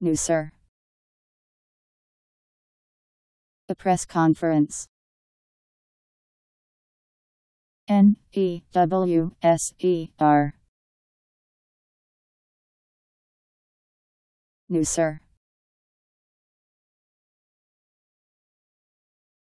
New sir. The press conference. N E W S E R. New sir.